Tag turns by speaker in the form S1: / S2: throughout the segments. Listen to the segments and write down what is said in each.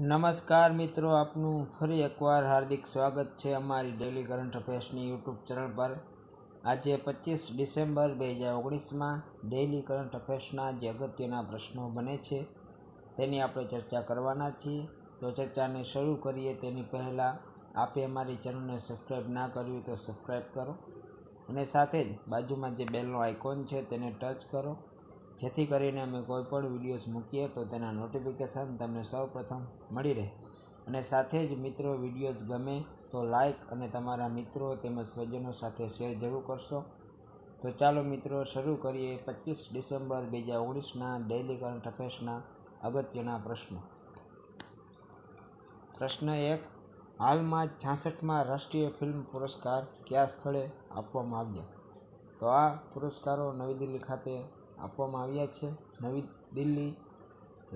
S1: નમસ્કાર મિત્રો આપનું ફરી એકવાર હાર્દિક સ્વાગત છે અમારી ડેલી કરંટ અફેર્સની યુટ્યુબ ચેનલ પર આજે પચીસ ડિસેમ્બર બે હજાર ઓગણીસમાં ડેલી કરંટ અફેર્સના જે અગત્યના પ્રશ્નો બને છે તેની આપણે ચર્ચા કરવાના છીએ તો ચર્ચાને શરૂ કરીએ તેની પહેલાં આપે અમારી ચેનલને સબસ્ક્રાઈબ ના કરવી તો સબસ્ક્રાઈબ કરો અને સાથે જ બાજુમાં જે બેલનો આઇકોન છે તેને ટચ કરો જેથી કરીને અમે કોઈ પણ વિડીયોઝ મૂકીએ તો તેના નોટિફિકેશન તમને સૌપ્રથમ મળી રહે અને સાથે જ મિત્રો વિડીયોઝ ગમે તો લાઇક અને તમારા મિત્રો તેમજ સ્વજનો સાથે શેર જરૂર કરશો તો ચાલો મિત્રો શરૂ કરીએ પચીસ ડિસેમ્બર બે હજાર ઓગણીસના ડેઇલી કરંટ અફેર્સના અગત્યના પ્રશ્નો પ્રશ્ન એક હાલમાં છાસઠમાં રાષ્ટ્રીય ફિલ્મ પુરસ્કાર કયા સ્થળે આપવામાં આવ્યા તો આ પુરસ્કારો નવી દિલ્હી ખાતે આપવામાં આવ્યા છે નવી દિલ્હી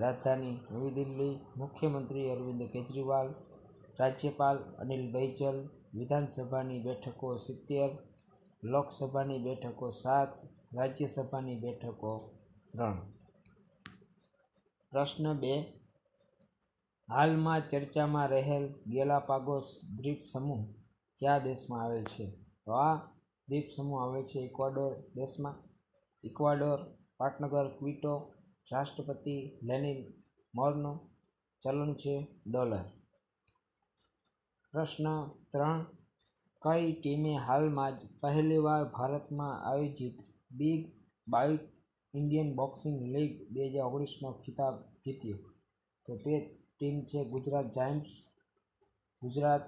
S1: રાજધાની નવી દિલ્હી મુખ્યમંત્રી અરવિંદ કેજરીવાલ રાજ્યપાલ અનિલ બૈજલ વિધાનસભાની બેઠકો સિત્તેર લોકસભાની બેઠકો સાત રાજ્યસભાની બેઠકો ત્રણ પ્રશ્ન બે હાલમાં ચર્ચામાં રહેલ ગેલાપાગોસ દ્વીપ સમૂહ કયા દેશમાં આવેલ છે તો આ દ્વીપ સમૂહ આવે છે ઇક્વાડોર દેશમાં ઇક્વાડોર પાટનગર ક્વિટો રાષ્ટ્રપતિ લેનિન મોરનો ચલણ છે ડોલર પ્રશ્ન ત્રણ કઈ ટીમે હાલમાં જ પહેલીવાર ભારતમાં આયોજિત big bout Indian boxing league બે હજાર ઓગણીસનો ખિતાબ જીત્યો તો તે ટીમ છે ગુજરાત જાયન્ટ્સ ગુજરાત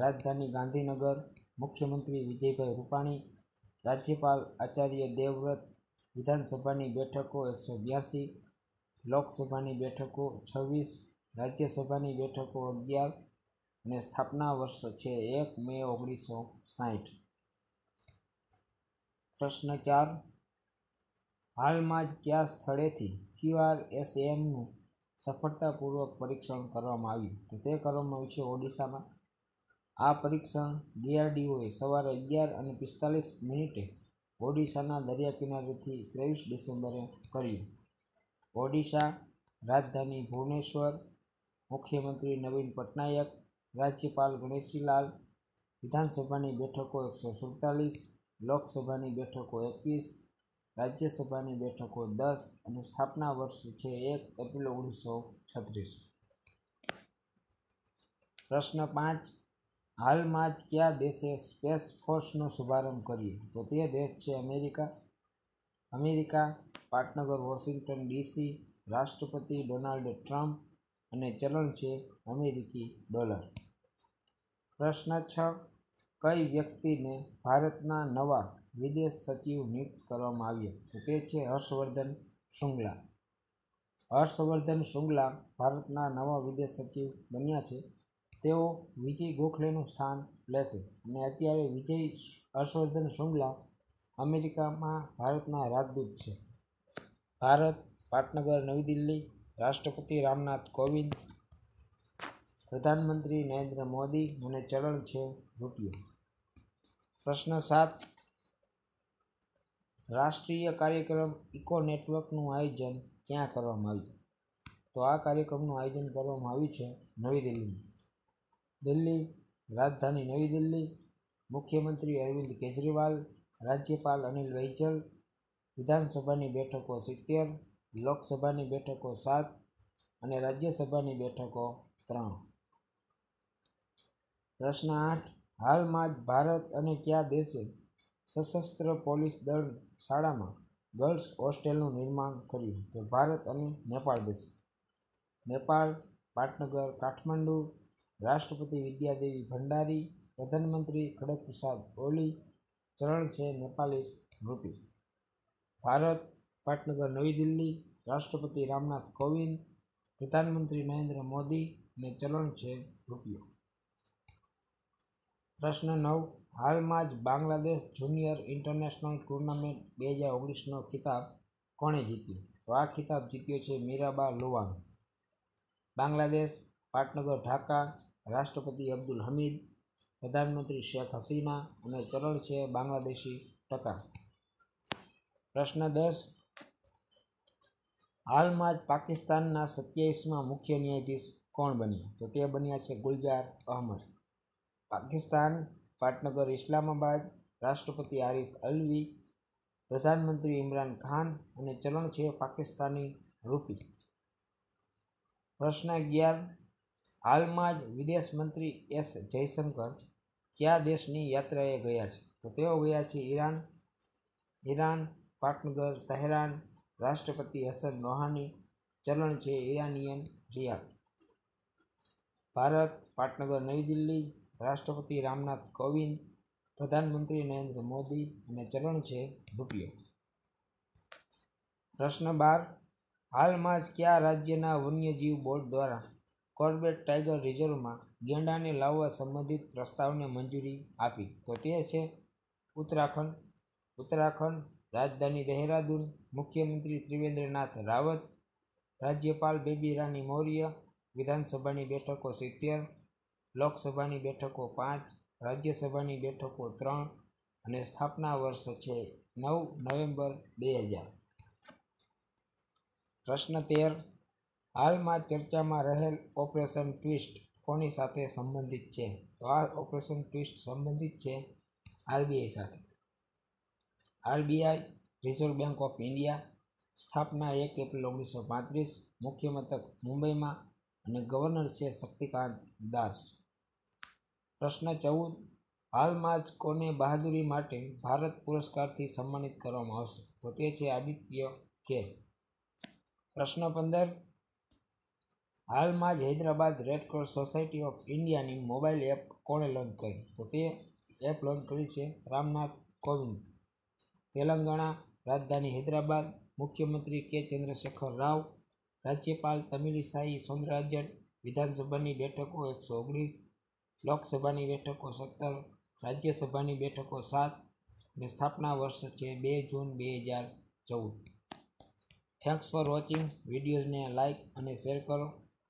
S1: રાજધાની ગાંધીનગર મુખ્યમંત્રી વિજયભાઈ રૂપાણી રાજ્યપાલ આચાર્ય દેવવ્રત વિધાનસભાની બેઠકો એકસો બ્યાસી લોકસભાની બેઠકો છવ્વીસ રાજ્યસભાની બેઠકો અગિયાર અને સ્થાપના વર્ષ છે એક મે ઓગણીસો સાહીઠ પ્રશ્ન ચાર હાલમાં જ કયા સ્થળેથી ક્યુઆર એસ એમનું સફળતાપૂર્વક પરીક્ષણ કરવામાં આવ્યું તો તે કરવામાં આવ્યું છે ઓડિશામાં આ પરીક્ષણ ડીઆરડીઓએ સવારે અગિયાર અને પિસ્તાલીસ મિનિટે ઓડિશાના દરિયા કિનારેથી ત્રેવીસ ડિસેમ્બરે કર્યું ઓડિશા રાજધાની ભુવનેશ્વર મુખ્યમંત્રી નવીન પટનાયક રાજ્યપાલ ગણેશીલાલ વિધાનસભાની બેઠકો એકસો સુડતાલીસ લોકસભાની બેઠકો એકવીસ રાજ્યસભાની બેઠકો દસ અને સ્થાપના વર્ષ છે એક એપ્રિલ ઓગણીસો છત્રીસ પ્રશ્ન પાંચ હાલમાં જ કયા દેશે સ્પેસ ફોર્સનો શુભારંભ કર્યો તો તે દેશ છે અમેરિકા અમેરિકા પાટનગર વોશિંગ્ટન ડીસી રાષ્ટ્રપતિ ડોનાલ્ડ ટ્રમ્પ અને ચલણ છે અમેરિકી ડોલર પ્રશ્ન છ કઈ વ્યક્તિને ભારતના નવા વિદેશ સચિવ નિયુક્ત કરવામાં આવ્યા તો તે છે હર્ષવર્ધન શૃંગલા હર્ષવર્ધન શૃંગલા ભારતના નવા વિદેશ સચિવ બન્યા છે તેઓ વિજય ગોખલેનું સ્થાન લેશે અને અત્યારે વિજય હર્ષવર્ધન શૃંગલા અમેરિકામાં ભારતના રાજદૂત છે ભારત પાટનગર નવી દિલ્હી રાષ્ટ્રપતિ રામનાથ કોવિંદ પ્રધાનમંત્રી નરેન્દ્ર મોદી અને ચરણ છે રૂપિયો પ્રશ્ન સાત રાષ્ટ્રીય કાર્યક્રમ ઇકો નેટવર્કનું આયોજન ક્યાં કરવામાં આવ્યું તો આ કાર્યક્રમનું આયોજન કરવામાં આવ્યું છે નવી દિલ્હીમાં દિલ્હી રાજધાની નવી દિલ્હી મુખ્યમંત્રી અરવિંદ કેજરીવાલ રાજ્યપાલ અનિલ વૈજલ વિધાનસભાની બેઠકો સિત્તેર લોકસભાની બેઠકો સાત અને રાજ્યસભાની બેઠકો ત્રણ પ્રશ્ન આઠ હાલમાં જ ભારત અને કયા દેશે સશસ્ત્ર પોલીસ દળ શાળામાં ગર્લ્સ હોસ્ટેલનું નિર્માણ કર્યું તો ભારત અને નેપાળ દેશે નેપાળ પાટનગર કાઠમંડુ રાષ્ટ્રપતિ વિદ્યાદેવી ભંડારી પ્રધાનમંત્રી ખડગપ્રસાદ ઓલી ચલણ છે નેપાલીસ રૂપી ભારત પાટનગર નવી દિલ્હી રાષ્ટ્રપતિ રામનાથ કોવિંદ પ્રધાનમંત્રી નરેન્દ્ર મોદી અને ચલણ છે રૂપિયો પ્રશ્ન નવ હાલમાં જ બાંગ્લાદેશ જુનિયર ઇન્ટરનેશનલ ટુર્નામેન્ટ બે હજાર ઓગણીસનો ખિતાબ કોણે જીત્યો તો આ ખિતાબ જીત્યો છે મીરાબા લોવાન બાંગ્લાદેશ પાટનગર ઢાકા રાષ્ટ્રપતિ અબ્દુલ હમીદ પ્રધાનમંત્રી શેખ હસીના અને ચરણ છે બાંગ્લાદેશી ટકા પ્રશ્ન દસ હાલમાં જ પાકિસ્તાનના સત્યાવીસમાં મુખ્ય ન્યાયાધીશ કોણ બન્યા તો તે બન્યા છે ગુલજાર અહમદ પાકિસ્તાન પાટનગર ઇસ્લામાબાદ રાષ્ટ્રપતિ આરિફ અલવી પ્રધાનમંત્રી ઇમરાન ખાન અને ચલણ છે પાકિસ્તાની રૂપી પ્રશ્ન અગિયાર હાલમાં જ વિદેશ મંત્રી એસ જયશંકર કયા દેશની યાત્રાએ ગયા છે તો તેઓ ગયા છે ઈરાન ઈરાન પાટનગર તહેરાન રાષ્ટ્રપતિ હસન રોહાની ચલણ છે ઈરાનિયન રિયાલ ભારત પાટનગર નવી દિલ્હી રાષ્ટ્રપતિ રામનાથ કોવિંદ પ્રધાનમંત્રી નરેન્દ્ર મોદી અને ચલણ છે રૂપિયો પ્રશ્ન બાર હાલમાં જ કયા રાજ્યના વન્યજીવ બોર્ડ દ્વારા કોર્બેટ ટાઈગર રિઝર્વમાં ગેંડાને લાવવા સંબંધિત પ્રસ્તાવને મંજૂરી આપી તો તે છે ઉત્તરાખંડ ઉત્તરાખંડ રાજધાની દહેરાદૂન મુખ્યમંત્રી ત્રિવેન્દ્રનાથ રાવત રાજ્યપાલ બેબી રાની મૌર્ય વિધાનસભાની બેઠકો સિત્તેર લોકસભાની બેઠકો પાંચ રાજ્યસભાની બેઠકો ત્રણ અને સ્થાપના વર્ષ છે નવ નવેમ્બર બે હજાર પ્રશ્ન તેર હાલમાં ચર્ચામાં રહેલ ઓપરેશન ટ્વિસ્ટ કોની સાથે સંબંધિત છે તો આ ઓપરેશન ટ્વિસ્ટ સંબંધિત છે આરબીઆઈ સાથે RBI reserve bank of India સ્થાપના એક એપ્રિલ ઓગણીસો પાંત્રીસ મુખ્ય મથક મુંબઈમાં અને ગવર્નર છે શક્તિકાંત દાસ પ્રશ્ન ચૌદ હાલમાં જ કોને બહાદુરી માટે ભારત પુરસ્કારથી સન્માનિત કરવામાં આવશે તો તે છે આદિત્ય કે પ્રશ્ન પંદર હાલમાં જ હૈદરાબાદ રેડક્રોસ સોસાયટી ઓફ ઇન્ડિયાની મોબાઈલ એપ કોણે લોન્ચ કરી તો તે એપ લોન્ચ કરી છે રામનાથ કોવિંદ તેલંગાણા રાજધાની હૈદરાબાદ મુખ્યમંત્રી કે ચંદ્રશેખર રાવ રાજ્યપાલ તમિલિસાઈ સૌંદરાજન વિધાનસભાની બેઠકો એકસો ઓગણીસ લોકસભાની બેઠકો સત્તર રાજ્યસભાની બેઠકો સાત ને સ્થાપના વર્ષ છે બે જૂન બે હજાર ચૌદ થેન્ક્સ ફોર વોચિંગ વિડીયોઝને લાઇક અને શેર કરો